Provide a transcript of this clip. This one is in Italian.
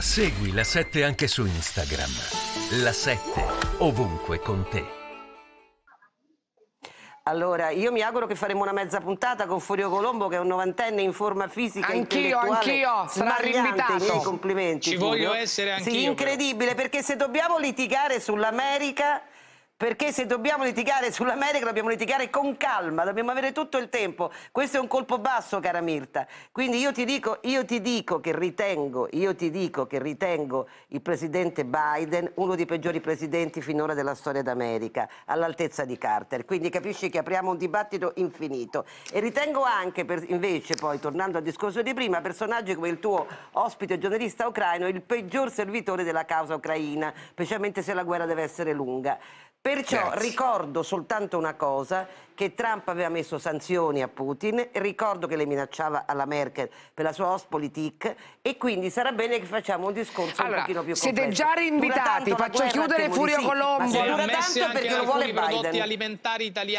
Segui la 7 anche su Instagram. La 7 ovunque con te. Allora, io mi auguro che faremo una mezza puntata con Furio Colombo, che è un novantenne in forma fisica. Anch'io, anch'io, sarà rinvitato. I miei complimenti. Ci Furio. voglio essere anch'io. Sì, incredibile, però. perché se dobbiamo litigare sull'America perché se dobbiamo litigare sull'America dobbiamo litigare con calma, dobbiamo avere tutto il tempo. Questo è un colpo basso, cara Mirta. Quindi io ti dico, io ti dico che ritengo, io ti dico che ritengo il presidente Biden uno dei peggiori presidenti finora della storia d'America, all'altezza di Carter. Quindi capisci che apriamo un dibattito infinito. E ritengo anche, per, invece, poi tornando al discorso di prima, personaggi come il tuo ospite giornalista ucraino il peggior servitore della causa ucraina, specialmente se la guerra deve essere lunga. Perciò Grazie. ricordo soltanto una cosa, che Trump aveva messo sanzioni a Putin, ricordo che le minacciava alla Merkel per la sua Ostpolitik e quindi sarà bene che facciamo un discorso allora, un pochino più complesso. Siete già rinvitati, faccio chiudere Furio Colombo. Ma dura tanto perché lo vuole Biden. prodotti alimentari italiani.